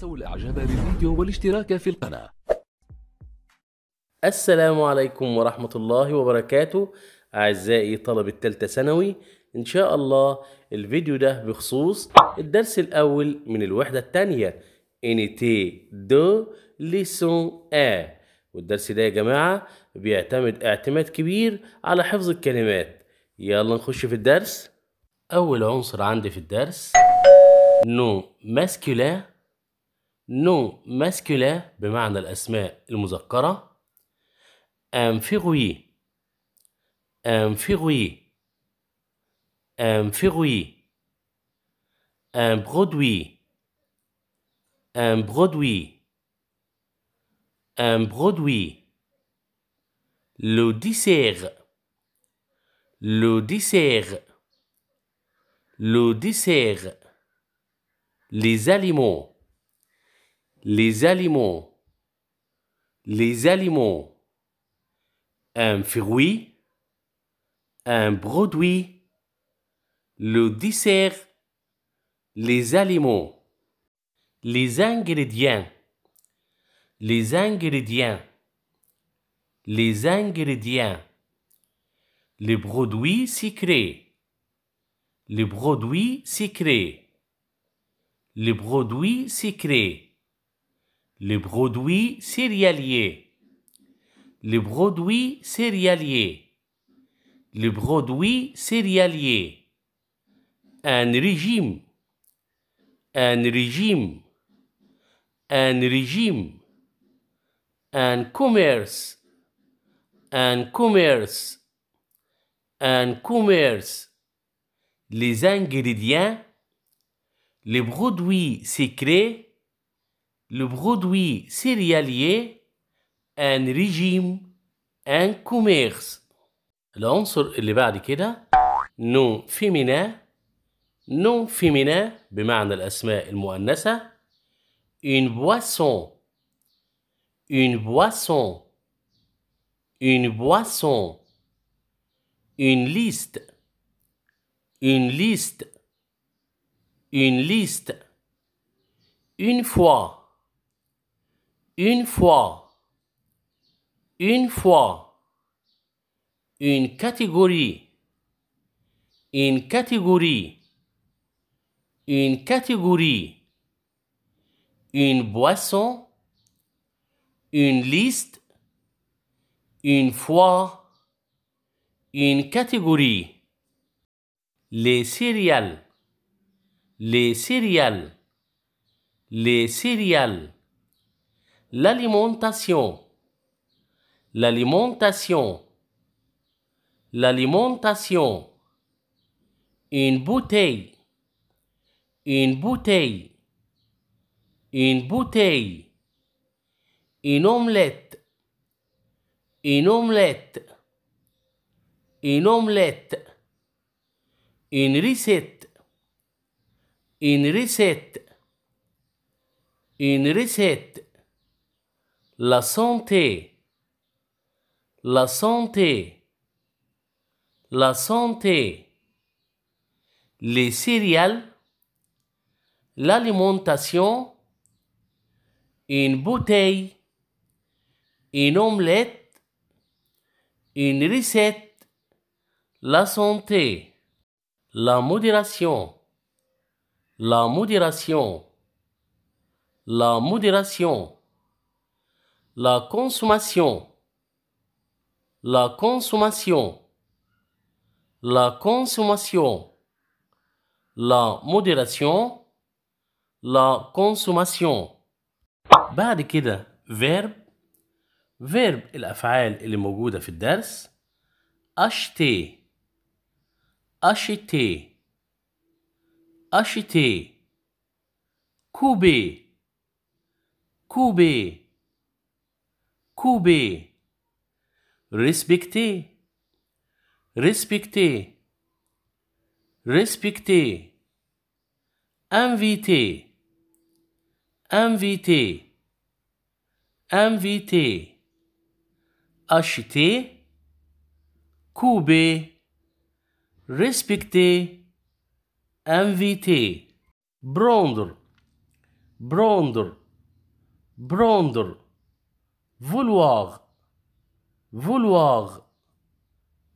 تنسوا الاعجاب بالفيديو والاشتراك في القناة السلام عليكم ورحمة الله وبركاته أعزائي طلبة التالتة ثانوي إن شاء الله الفيديو ده بخصوص الدرس الأول من الوحدة الثانية تي دو ليسون أ والدرس ده يا جماعة بيعتمد اعتماد كبير على حفظ الكلمات يلا نخش في الدرس أول عنصر عندي في الدرس نو ماسكولين نو ماسكولا بمعنى الأسماء المذكرة أنفغوي أنفغوي أنفغوي أمبرودوي أمبرودوي أمبرودوي لو ديسير لو ديسير لو ديسير les aliments les aliments, les aliments, un fruit, un produit, le dessert, les aliments, les ingrédients, les ingrédients, les ingrédients, les produits sucrés, les produits sucrés, les produits sucrés les produits céréaliers, les produits céréaliers, les produits céréaliers, un régime, un régime, un régime, un commerce, un commerce, un commerce, les ingrédients, les produits secrets, le produit céréalier un régime un commerce non féminin non féminin féminin une boisson une boisson une boisson une liste une liste une liste une fois une fois. Une fois. Une catégorie. Une catégorie. Une catégorie. Une boisson. Une liste. Une fois. Une catégorie. Les céréales. Les céréales. Les céréales l'alimentation, l'alimentation, l'alimentation, une bouteille, une bouteille, une bouteille, une omelette, une omelette, une omelette, une recette, une recette, une recette. La santé. La santé. La santé. Les céréales. L'alimentation. Une bouteille. Une omelette. Une recette. La santé. La modération. La modération. La modération. La consommation. La consommation. La consommation. La modération. La consommation. بعد كده verb verb الأفعال اللي موجودة في الدرس acheter acheter acheter couper couper couper, respecter, respecter, respecter, inviter, inviter, inviter, acheter, couper, respecter, inviter, prendre, prendre, prendre vouloir, vouloir,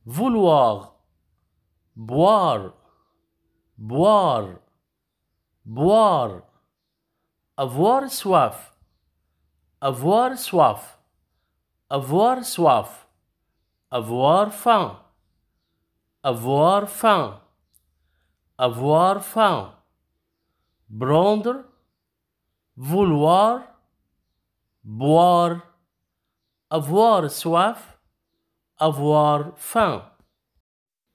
vouloir, boire, boire, boire, avoir soif, avoir soif, avoir soif, avoir faim, avoir faim, avoir faim, prendre, vouloir, boire, avoir soif, avoir faim,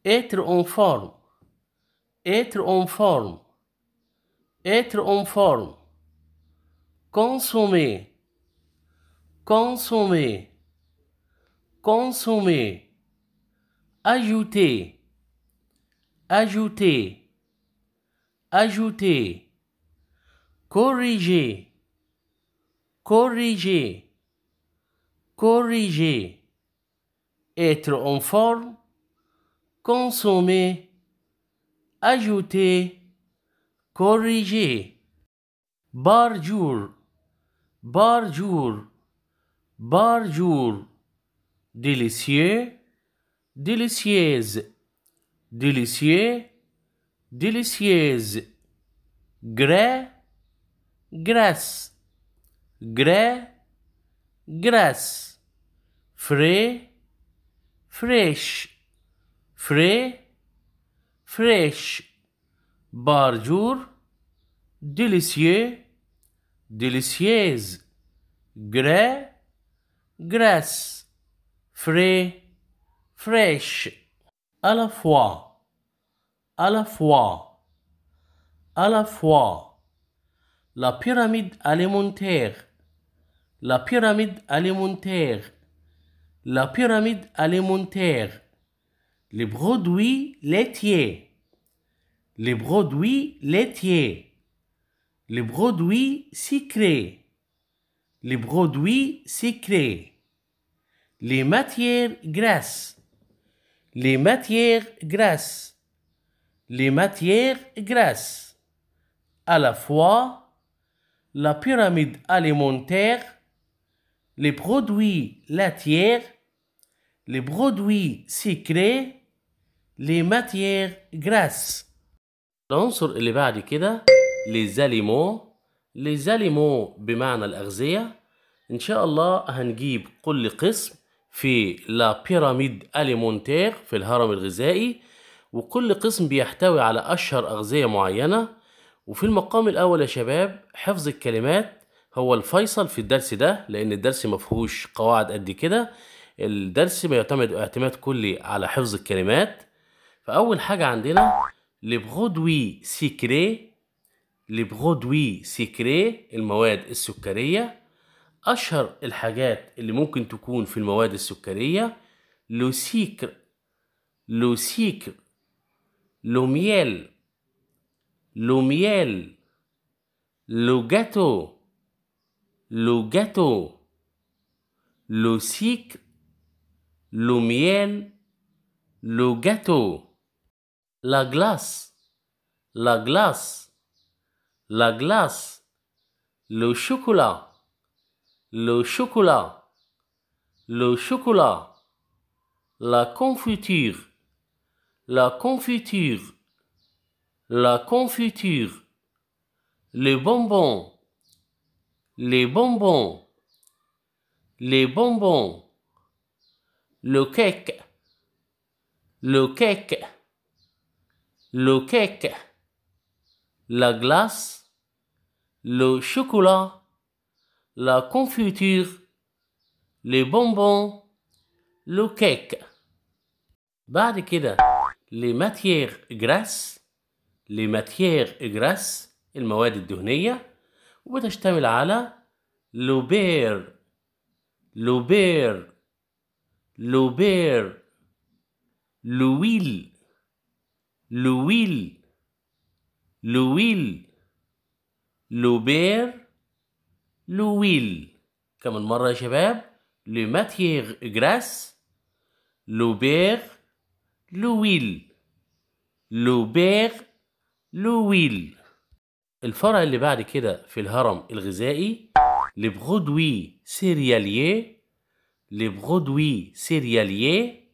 être en forme, être en forme, être en forme, consommer, consommer, consommer, ajouter, ajouter, ajouter, corriger, corriger corriger, être en forme, consommer, ajouter, corriger, bar bar jour, jour, bar jour, délicieux, délicieuse, délicieux, délicieuse, grès, graisse, grès, grâce. Frais, fraîche. Frais, fraîche. Barjour, délicieux, délicieuse. Gras, gras, Frais, fraîche. À la fois, à la fois, à la fois. La pyramide alimentaire la pyramide alimentaire, la pyramide alimentaire, les produits laitiers, les produits laitiers, les produits sucrés, les produits sucrés, les matières grasses, les matières grasses, les matières grasses, à la fois la pyramide alimentaire les produits laitiers, les produits sucrés, les matières grasses. العنصر اللي بعد كده les aliments les aliments بمعنى الأغذية إن شاء الله هنجيب كل قسم في لا بيراميد أليمونتير في الهرم الغذائي وكل قسم بيحتوي على أشهر أغذية معينة وفي المقام الأول يا شباب حفظ الكلمات هو الفيصل في الدرس ده لان الدرس مفهوش قواعد قد كده الدرس بيعتمد اعتماد كلي على حفظ الكلمات فاول حاجه عندنا لبغدوي سيكري لبغدوي سيكري المواد السكريه اشهر الحاجات اللي ممكن تكون في المواد السكريه لو سيكر لو سيكر لو ميال لو ميال لو جاتو le gâteau, le sucre, le miel, le gâteau, la glace, la glace, la glace, le chocolat, le chocolat, le chocolat, la confiture, la confiture, la confiture, les bonbons, les bonbons, les bonbons, le cake, le cake, le cake, la glace, le chocolat, la confiture, les bonbons, le cake. بعد les matières grasses les matières grasses المواد الدهنيه وبتشتمل على لوبير لوبير لوبير لويل لويل لويل لوبير لويل كمان مرة يا شباب لماتيغ جراس لوبير لويل لوبير لويل الفرع اللي بعد كده في الهرم الغذائي لبغدوي سيرياليه لبغدوي سيرياليه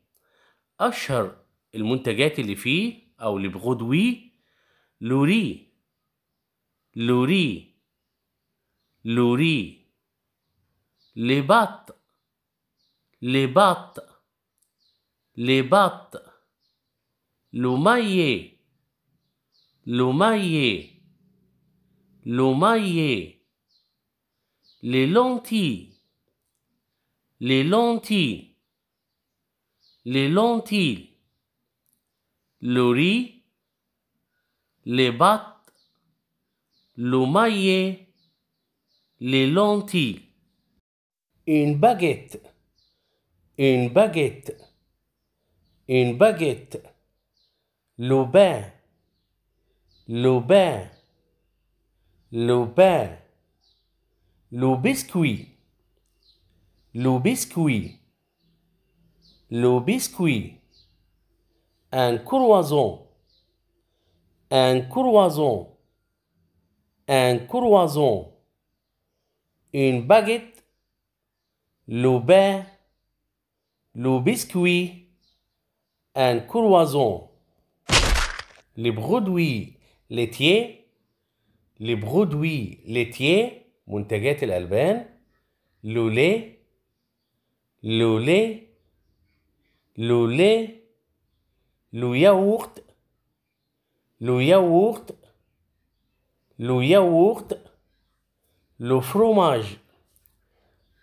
أشهر المنتجات اللي فيه أو لبغدوي لوري لوري لوري لبط لبط لبط لوميه لوميه le les lentilles, les lentilles, les lentilles, le riz, les battes, le maillet, les lentilles. Une baguette, une baguette, une baguette, le bain, le bain le pain, le biscuit, le biscuit, le biscuit, un courroison un courroison un courroison une baguette, le pain, le biscuit, un courroison les produits laitiers, برودوي ليتيه منتجات الألبان لو لوليه لو لوياوغت لو لوياوغت لو فروماج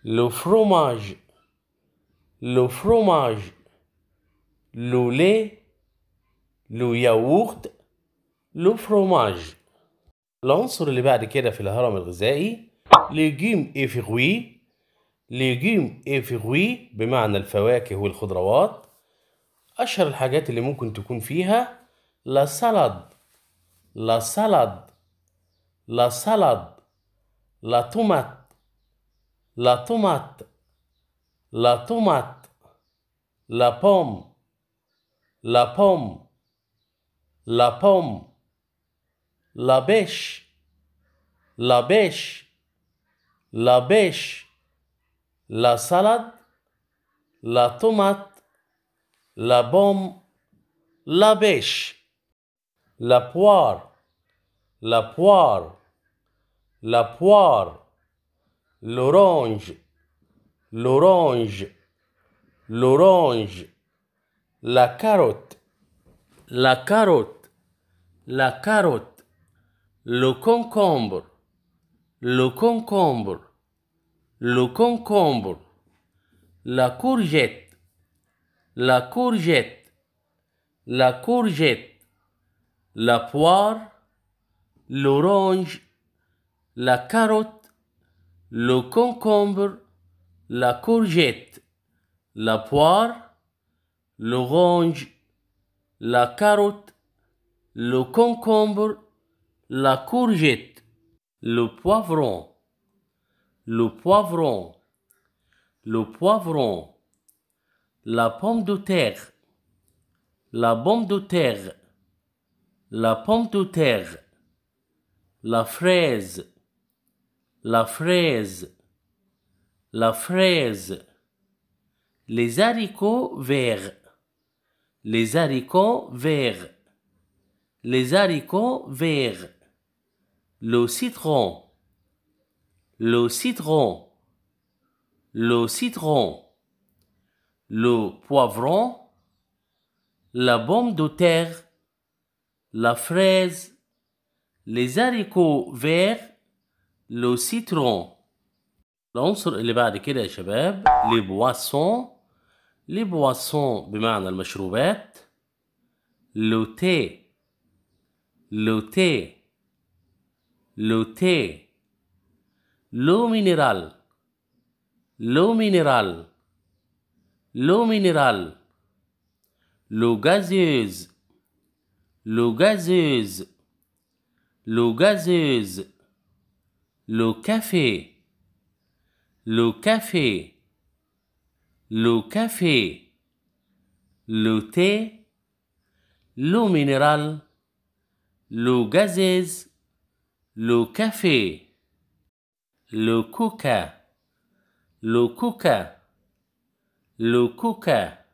لو فروماج لو فروماج لو لي لو ياورت لو فروماج العنصر اللي بعد كده في الهرم الغذائي ليجيم افيغوي ليجيم افيغوي بمعنى الفواكه والخضروات أشهر الحاجات اللي ممكن تكون فيها لا سالاد لا سالاد لا سالاد لا تومات لا تومات لا تومات لا بوم لا بوم لا بوم la bêche, la bêche, la bêche, la salade, la tomate, la bombe, la bêche, la poire, la poire, la poire, l'orange, l'orange, l'orange, la carotte, la carotte, la carotte le concombre, le concombre, le concombre, la courgette, la courgette, la courgette, la poire, l'orange, la carotte, le concombre, la courgette, la poire, l'orange, la carotte, le concombre, la courgette, le poivron, le poivron, le poivron, la pomme de terre, la pomme de terre, la pomme de terre, la fraise, la fraise, la fraise, les haricots verts, les haricots verts, les haricots verts le citron, le citron, le citron, le poivron, la bombe de terre, la fraise, les haricots verts, le citron. les اللي بعد كده يا شباب les بواسون لي بمعنى لوتي لو مينيرال لو مينيرال لو مينيرال لو غازيز لو غازيز لو غازيز لو كافي لو كافي لو كافي لو تي لو مينيرال لو غازيز le café, le coca, le coca, le coca.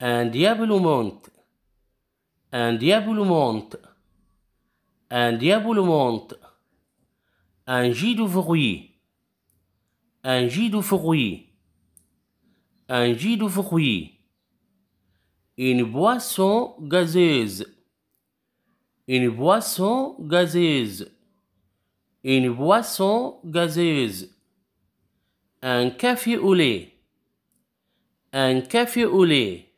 Un diable monte, un diable monte, un diable monte. Un jus de fruits, un jus de fruits, un jet de fruits. Une boisson gazeuse. Une boisson gazeuse. Une boisson gazeuse. Un café au lait. Un café au lait.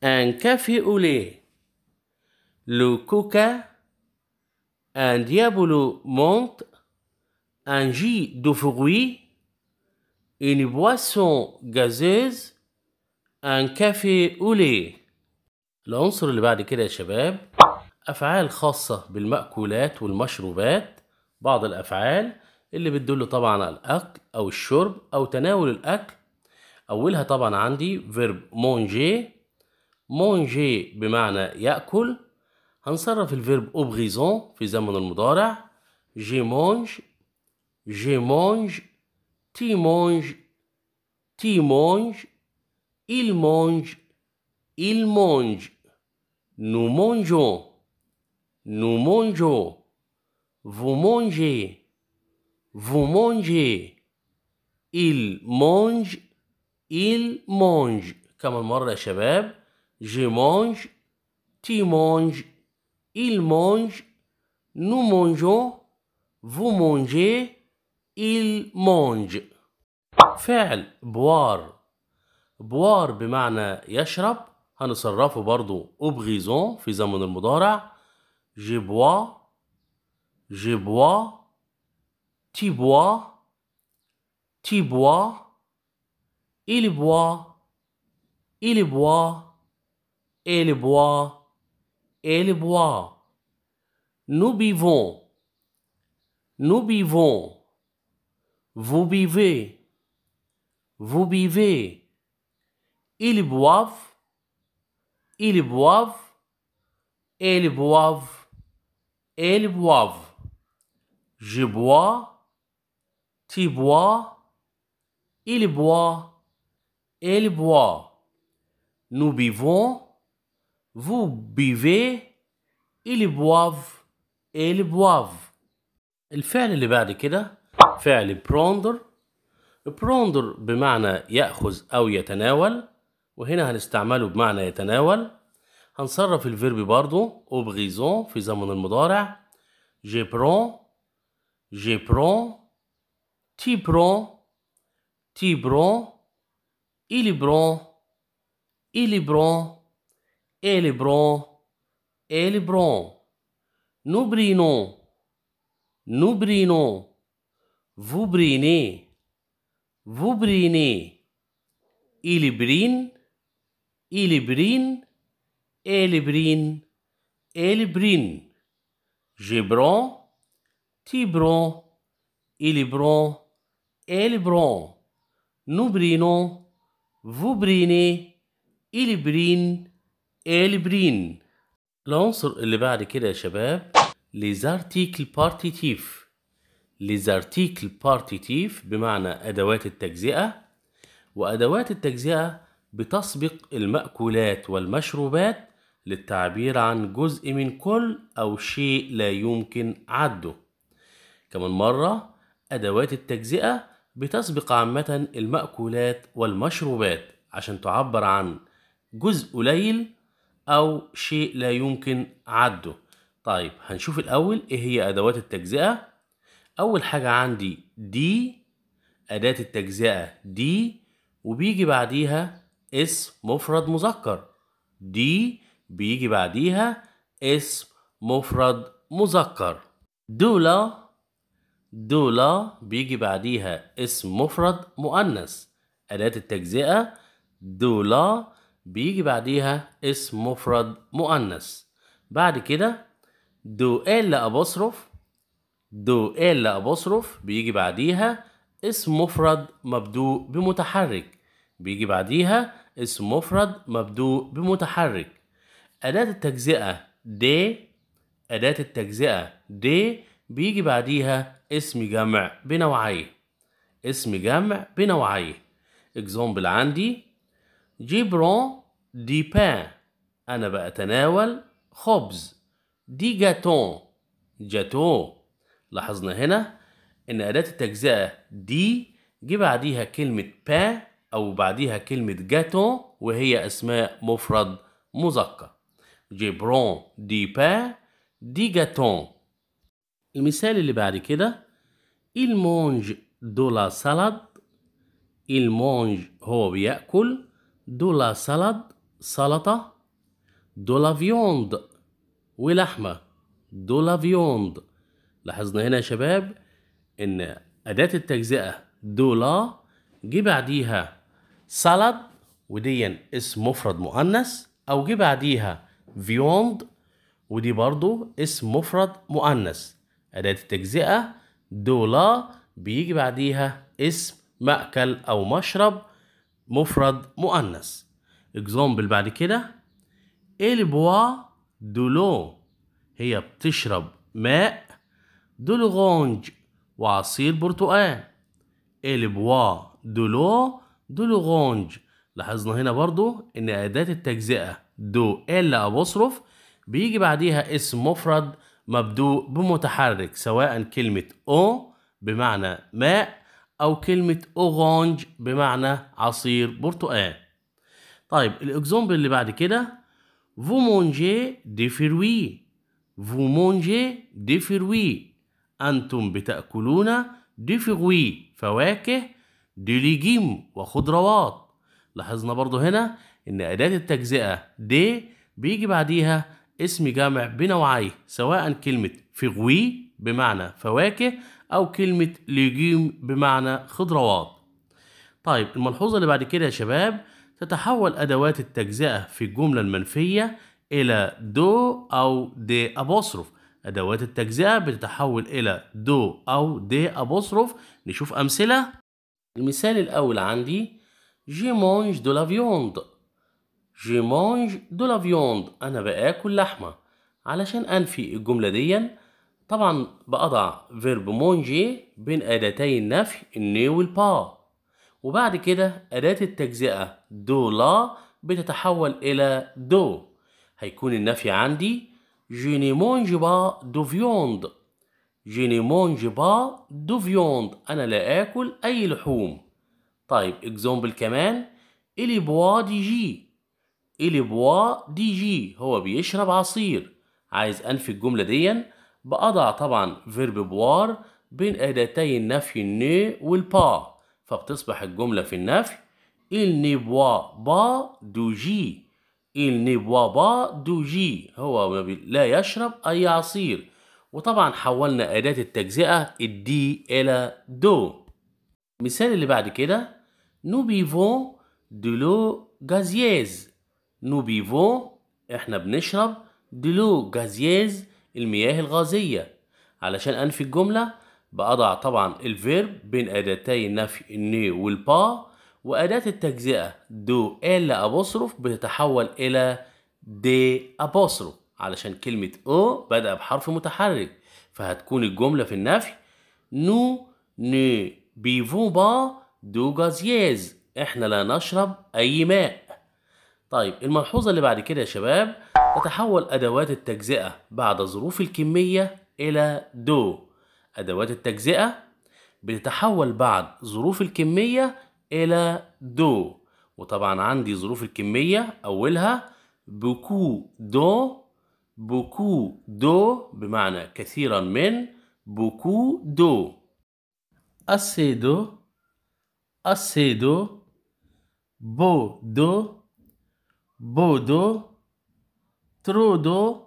Un café au lait. Le coca. Un diabolo monte. Un jus de fruits. Une boisson gazeuse. Un café au lait. العنصر اللي بعد كده يا شباب أفعال خاصة بالمأكولات والمشروبات بعض الأفعال اللي بتدل طبعا على الأكل أو الشرب أو تناول الأكل أولها طبعا عندي فيرب مونجي مونجي بمعنى يأكل هنصرف الفيرب أوبغيزون في زمن المضارع جيمونج جيمونج تيمونج تيمونج إلمونج إلمونج نومونجون Nous mangeons. Vous mangez. Vous mangez. Il mange. Il mange. كمان مرة يا شباب. Je mange. Tu manges. Il mange. Nous mangeons. Vous mangez. Il mange. فعل بوار بوار بمعنى يشرب هنصرفه برضو أبغيزون في زمن المضارع Je bois, je bois, tu bois, tu bois, il boit, il boit, elle boit, elle boit. Nous vivons, nous vivons, vous vivez, vous vivez, Ils boivent, ils boivent, elles boivent. et le boivent. Je bois, tu bois, il boit, elle boit. Nous buvons, vous buvez, ils boivent, elles boivent. الفعل اللي بعد كده فعل prendre prendre بمعنى يأخذ أو يتناول وهنا هنستعمله بمعنى يتناول هنصرف الفيرب برضو اوبغيزون في زمن المضارع جي برون جي برون تي برون تي برون إلي برون إلي برون إلي برون إلي برون نو برينو Nous brinons. فو بريني Vous brinez. إلي برين, إلي برين. البرين البرين جبران تيبرون إليبرون إليبرون نوبرينو فوبريني إليبرين إليبرين العنصر اللي بعد كده يا شباب ليزارتيكل بارتيتيف ليزارتيكل بارتيتيف بمعنى أدوات التجزئة وأدوات التجزئة بتسبق المأكولات والمشروبات للتعبير عن جزء من كل أو شيء لا يمكن عده كمان مرة أدوات التجزئة بتسبق عامة المأكولات والمشروبات عشان تعبر عن جزء قليل أو شيء لا يمكن عده طيب هنشوف الأول إيه هي أدوات التجزئة أول حاجة عندي دي أداة التجزئة دي وبيجي بعديها اسم مفرد مذكر دي بيجي بعديها اسم مفرد مذكر دولا دولا بيجي بعديها اسم مفرد مؤنث أداة التجزئة دولا بيجي بعديها اسم مفرد مؤنث بعد كده دو ال أبصرف دو ال أبصرف بيجي بعديها اسم مفرد مبدوء بمتحرك بيجي بعديها اسم مفرد مبدوء بمتحرك أداة التجزئة دي أداة التجزئة دي بيجي بعديها اسم جمع بنوعيه اسم جمع بنوعيه اكزامبل عندي جي برون دي بان أنا بأتناول خبز دي جاتون جاتو لاحظنا هنا إن أداة التجزئة دي جه بعديها كلمة بان أو بعديها كلمة جاتون وهي أسماء مفرد مذكر جي برون دي با دي جاتون المثال اللي بعد كده il mange de la salade il mange هو بيأكل de la salade سلطة de la viande ولحمة de la viande لاحظنا هنا يا شباب إن أداة التجزئة لا جه بعديها سالاد وديا اسم مفرد مؤنث أو جه بعديها فيوند ودي برضو اسم مفرد مؤنث أداة التجزئة دولا بيجي بعديها اسم مأكل أو مشرب مفرد مؤنث اكزامبل بعد كده البوا دولو هي بتشرب ماء دولغونج وعصير برتقال البوا دولو دولغونج لاحظنا هنا برضو ان اداة التجزئة دو إلا أبوصرف بيجي بعديها اسم مفرد مبدوء بمتحرك سواء كلمة أو بمعنى ماء أو كلمة أوغونج بمعنى عصير برتقال. طيب الإكزومبل اللي بعد كده فو مونجي دي فروي فو مونجي دي فروي أنتم بتأكلون دي فروي فواكه دي ليجيم وخضروات لاحظنا برضو هنا إن أداة التجزئة دي بيجي بعديها اسم جامع بنوعيه سواء كلمة فغوي بمعنى فواكه أو كلمة ليجيم بمعنى خضروات طيب الملحوظة اللي بعد كده يا شباب تتحول أدوات التجزئة في الجملة المنفية إلى دو أو دي أبوصرف أدوات التجزئة بتتحول إلى دو أو دي أبوصرف نشوف أمثلة المثال الأول عندي جي مونج دو لافيوند Je mange de la viande أنا بآكل لحمة علشان أنفي الجملة دي طبعا بأضع فيرب مونجي بين أداتي النفي الني والبا وبعد كده أداة التجزئة دو لا بتتحول إلى دو هيكون النفي عندي je ne mange pas de viande je ne mange pas de viande أنا لا آكل أي لحوم طيب اكزامبل كمان إلي بوا دي جي إلي بوا دي جي هو بيشرب عصير عايز أنفي الجملة دي بأضع طبعا فيرب بوار بين أداتي النفي الني والبا فبتصبح الجملة في النفي إل ني بوا با دو جي إل ني بوا با دو جي هو لا يشرب أي عصير وطبعا حولنا أداة التجزئة الدي إلى دو مثال اللي بعد كده نو بيفون دو لو غازييز نو بيفو احنا بنشرب دلو جازياز المياه الغازية علشان أنفي الجملة بأضع طبعا الفيرب بين أداتي النفي الني والبا وأداة التجزئة دو إلا أبوصرف بتتحول إلى دي أبوصرف علشان كلمة أو بدأ بحرف متحرك فهتكون الجملة في النفي نو ني بيفو با دو جازياز احنا لا نشرب أي ماء طيب الملحوظة اللي بعد كده يا شباب تتحول أدوات التجزئة بعد ظروف الكمية إلى دو أدوات التجزئة بتتحول بعد ظروف الكمية إلى دو وطبعا عندي ظروف الكمية أولها بوكو دو بوكو دو بمعنى كثيرا من بوكو دو أسي دو أسي دو بو دو بودو ترودو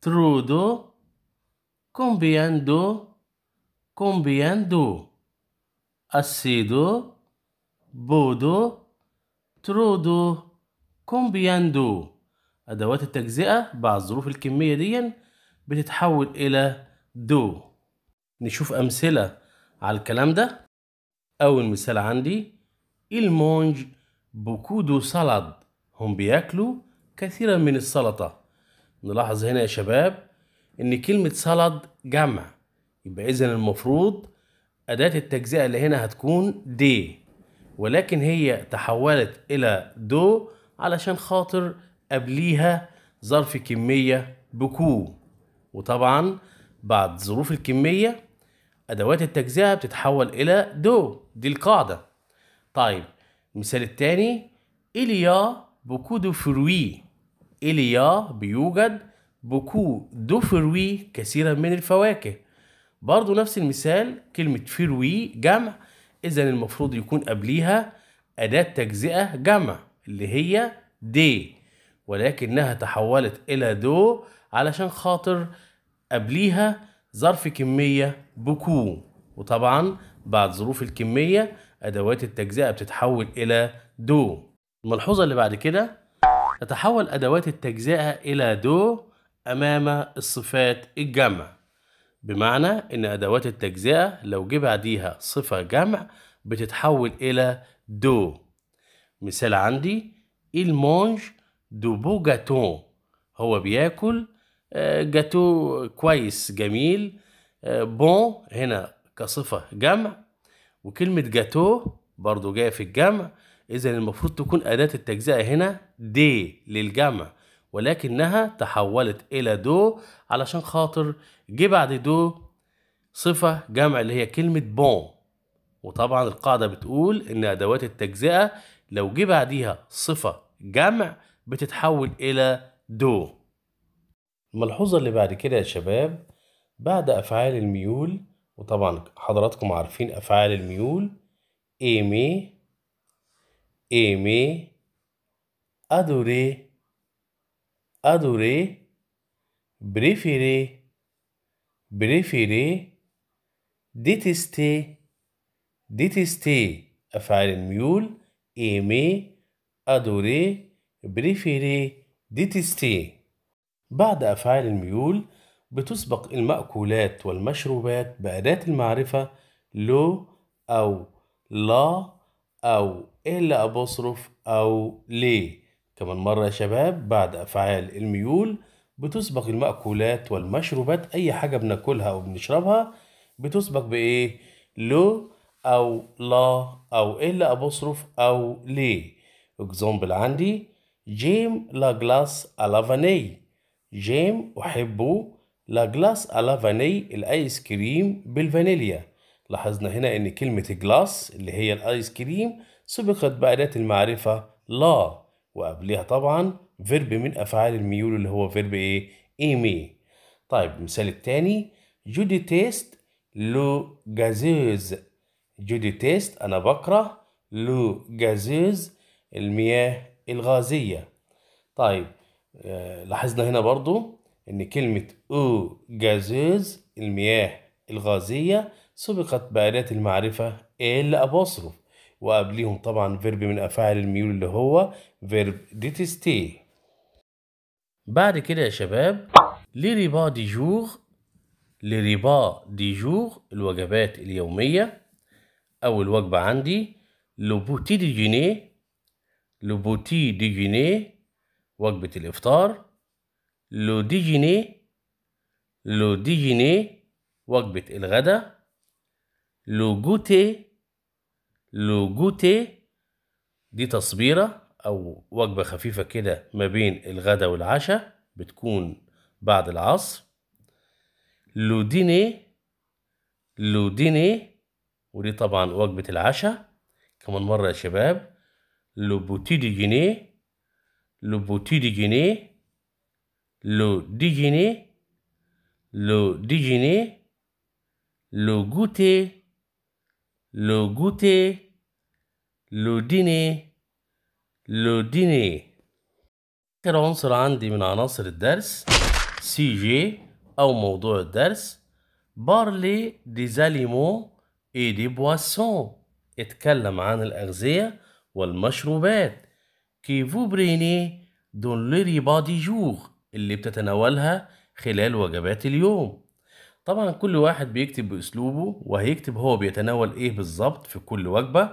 ترودو كومبياندو كومبياندو السيدو بودو ترودو كومبياندو أدوات التجزئة بعد ظروف الكمية دي بتتحول إلى دو. نشوف أمثلة على الكلام ده. أول مثال عندي المونج بوكودو سالاد هم بياكلوا كثيرا من السلطة نلاحظ هنا يا شباب إن كلمة سلط جمع يبقى إذا المفروض أداة التجزئة اللي هنا هتكون دي ولكن هي تحولت إلى دو علشان خاطر قبليها ظرف كمية بكو وطبعا بعد ظروف الكمية أدوات التجزئة بتتحول إلى دو دي القاعدة طيب المثال التاني إليا بوكو دو فروي إليا بيوجد بوكو دو فروي كثيرا من الفواكه برضو نفس المثال كلمة فروي جمع إذا المفروض يكون قبليها أداة تجزئة جمع اللي هي دي ولكنها تحولت إلى دو علشان خاطر قبليها ظرف كمية بكو وطبعا بعد ظروف الكمية أدوات التجزئة بتتحول إلى دو الملحوظة اللي بعد كده تتحول أدوات التجزئة إلى دو أمام الصفات الجمع بمعنى إن أدوات التجزئة لو جه بعديها صفة جمع بتتحول إلى دو مثال عندي il mange دو بو جاتو هو بياكل آه، جاتو كويس جميل آه، بون هنا كصفة جمع وكلمة جاتو برضو جاية في الجمع إذا المفروض تكون أداة التجزئة هنا دي للجمع ولكنها تحولت إلى دو علشان خاطر جه بعد دو صفة جمع اللي هي كلمة بون وطبعا القاعدة بتقول إن أدوات التجزئة لو جه بعديها صفة جمع بتتحول إلى دو الملحوظة اللي بعد كده يا شباب بعد أفعال الميول وطبعا حضراتكم عارفين أفعال الميول إيمي إيمي أدوري أدوري بريفيري بريفيري ديتستي ديتستي أفعال الميول إيمي أدوري بريفيري ديتستي بعد أفعال الميول بتسبق المأكولات والمشروبات بأداة المعرفة لو أو لا أو إلا أبصرف أو ليه كمان مرة يا شباب بعد أفعال الميول بتسبق المأكولات والمشروبات أي حاجة بناكلها أو بنشربها بتسبق بإيه؟ لو أو لا أو إلا أبصرف أو ليه إكزامبل عندي جيم لا جلاس ألا فاني جيم أحبه لا جلاس ألا فاني الآيس كريم بالفانيليا لاحظنا هنا ان كلمة جلاس اللي هي الايس كريم سبقت بأداة المعرفة لا وقبلها طبعا فيرب من افعال الميول اللي هو فيرب ايه ايمي طيب المثال التاني جودي تيست لو جازوز جودي تيست انا بكره لو جازوز المياه الغازية طيب آه، لاحظنا هنا برضو ان كلمة او جازوز المياه الغازية سبقت بآلات المعرفة إيه ال أبوصرف وقبليهم طبعا فيرب من أفعال الميول اللي هو فيرب ديتستي بعد كده يا شباب لي دي جور لي دي جور الوجبات اليومية أول وجبة عندي لو بوتي دي جيني لو بوتي دي جيني وجبة الإفطار لو دي جيني لو دي جيني وجبة الغداء لو جوتي لو جوتي دي تصبيرة أو وجبة خفيفة كده ما بين الغدا والعشاء بتكون بعد العصر لو ديني لو ديني ودي طبعا وجبة العشاء كمان مرة يا شباب لو بوتي دي جيني لو بوتي دي جيني لو دي جيني لو دي جيني لو جوتي le goûter, le dîner, le dîner. آخر عنصر عندي من عناصر الدرس سي جي أو موضوع الدرس بارلي دي زاليمو اي دي بواسون اتكلم عن الأغذية والمشروبات كي فو بريني دون لو ريبا دي جور اللي بتتناولها خلال وجبات اليوم طبعا كل واحد بيكتب باسلوبه وهيكتب هو بيتناول ايه بالظبط في كل وجبه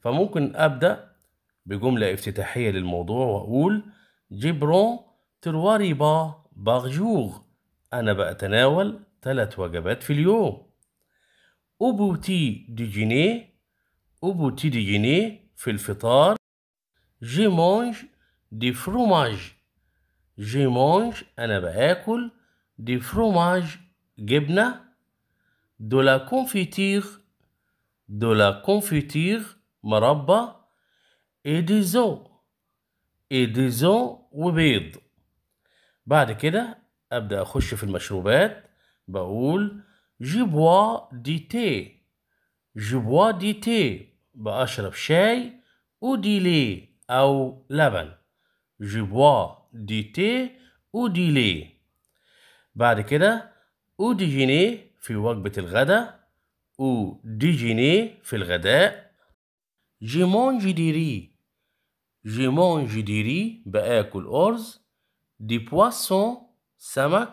فممكن ابدا بجمله افتتاحيه للموضوع واقول جيبرون ترواري با باغجوغ انا بتناول ثلاث وجبات في اليوم اوبوتي دي جيني اوبوتي دي جيني في الفطار جيمونج دي فروماج جيمونج انا باكل دي فروماج جبنة دو لا كونفيتير دو لا كونفيتير مربى اي ديزو اي ديزو وبيض بعد كده ابدا اخش في المشروبات بقول بوا دي تي بوا دي تي بأشرب شاي لي أو لبن بوا دي تي لي بعد كده او ديجيني في وجبة الغداء أو ديجيني في الغداء ديري جي مونجي ديري بآكل أرز دي بواسون سمك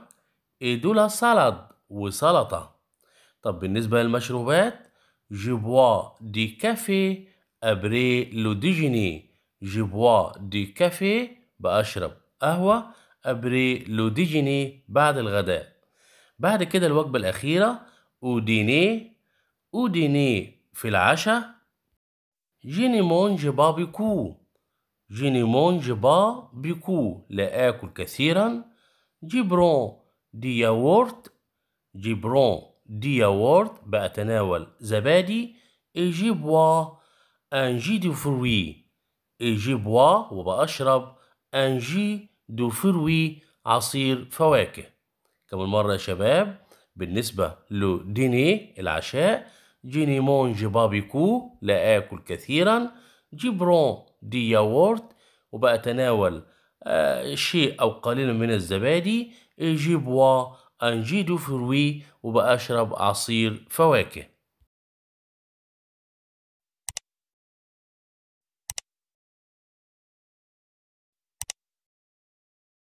إي لا سالاد وسلطة طب بالنسبة للمشروبات بوا دي كافي أبري لو ديجيني جي بوا دي كافي بأشرب قهوة أبري لو ديجيني بعد الغداء بعد كده الوجبة الأخيرة أوديني أوديني في العشاء جيني مونج بابيكو جيني مونج بابيكو لا آكل كثيرا جبرون دي ياورت جبرون دي ياورت بأتناول زبادي إجيبوا أنجي دو فروي إجيبوا وبأشرب أنجي دو فروي عصير فواكه كمان مرة يا شباب بالنسبة لديني العشاء جيني مونج بابيكو لا آكل كثيرا جبرون دي ياورت وبأتناول آه شيء أو قليل من الزبادي جيبوا أنجي دو فروي وبأشرب عصير فواكه